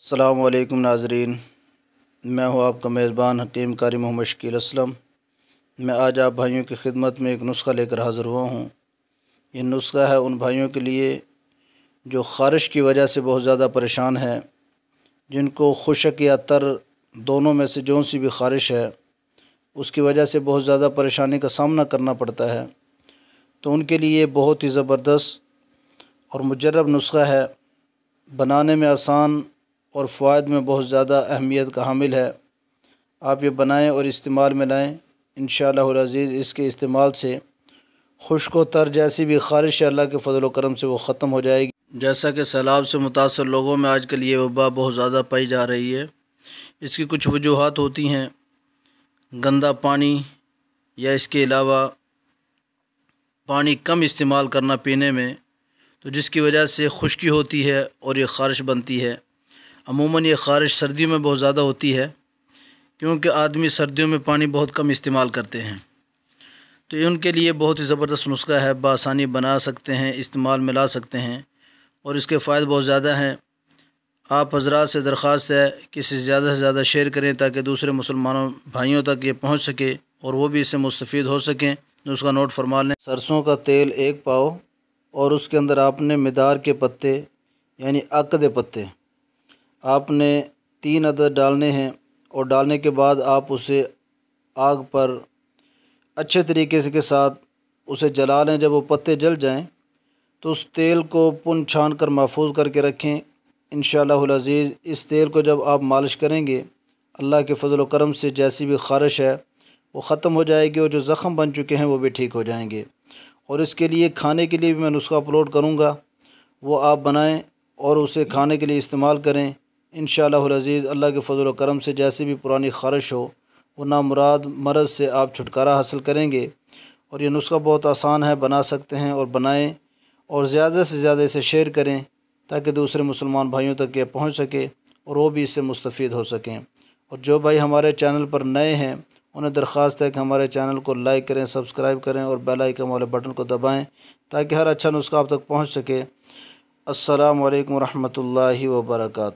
अल्लाम नाजरीन मैं हूँ आपका मेज़बान हकीम कारी मोहम्मद शकील असलम मैं आज आप भाइयों की खिदमत में एक नुस्खा लेकर हाज़िर हुआ हूँ ये नुस्खा है उन भाइयों के लिए जो ख़ारिश की वजह से बहुत ज़्यादा परेशान है जिनको खुशक या तर दोनों में से जौन सी भी ख़ारिश है उसकी वजह से बहुत ज़्यादा परेशानी का सामना करना पड़ता है तो उनके लिए बहुत ही ज़बरदस्त और मुजरब नुस्खा है बनाने में आसान और फायद में बहुत ज़्यादा अहमियत का हामिल है आप ये बनाएँ और इस्तेमाल में लाएँ इन शज़ीज़ इसके इस्तेमाल से खुश्क व तर जैसी भी खारिश अल्लाह के फजल करम से वो ख़त्म हो जाएगी जैसा कि सैलाब से मुतासर लोगों में आजकल ये वबा बहुत ज़्यादा पाई जा रही है इसकी कुछ वजूहत होती हैं गंदा पानी या इसके अलावा पानी कम इस्तेमाल करना पीने में तो जिसकी वजह से खुश्की होती है और ये खारिश बनती है अमूमन ये ख़ारिश सर्दियों में बहुत ज़्यादा होती है क्योंकि आदमी सर्दियों में पानी बहुत कम इस्तेमाल करते हैं तो ये उनके लिए बहुत ही ज़बरदस्त नुस्खा है बासानी बना सकते हैं इस्तेमाल में ला सकते हैं और इसके फ़ायदे बहुत ज़्यादा हैं आप हजरात से दरख्वास्त है कि इसे ज़्यादा से ज़्यादा शेयर करें ताकि दूसरे मुसलमानों भाइयों तक ये पहुँच सके और वो भी इससे मुस्तफ़ हो सकें उसका नोट फरमा लें सरसों का तेल एक पाओ और उसके अंदर आपने मदार के पत्ते यानी अकदे पत्ते आपने तीन अदद डालने हैं और डालने के बाद आप उसे आग पर अच्छे तरीके से के साथ उसे जला लें जब वो पत्ते जल जाएं तो उस तेल को पुन छान कर महफूज करके रखें इन शज़ीज़ इस तेल को जब आप मालिश करेंगे अल्लाह के फजल करम से जैसी भी ख़ारिश है वो ख़त्म हो जाएगी और जो ज़ख़म बन चुके हैं वो भी ठीक हो जाएंगे और इसके लिए खाने के लिए भी मैं नुस्खा अपलोड करूँगा वो आप बनाएँ और उसे खाने के लिए इस्तेमाल करें इन शज़ीज़ अल्लाह के फजल करम से जैसी भी पुरानी ख़ारिश हो वो मुराद मरज़ से आप छुटकारा हासिल करेंगे और ये नुस्खा बहुत आसान है बना सकते हैं और बनाएँ और ज़्यादा से ज़्यादा इसे शेयर करें ताकि दूसरे मुसलमान भाइयों तक ये पहुँच सके और वो भी इससे मुस्तफ़ हो सकें और जो भाई हमारे चैनल पर नए हैं उन्हें दरख्वास्त है कि हमारे चैनल को लाइक करें सब्सक्राइब करें और बेल आइकन वाले बटन को दबाएं ताकि हर अच्छा नुस्खा आप तक पहुंच सके अस्सलाम वालेकुम वरम्ह वबरकत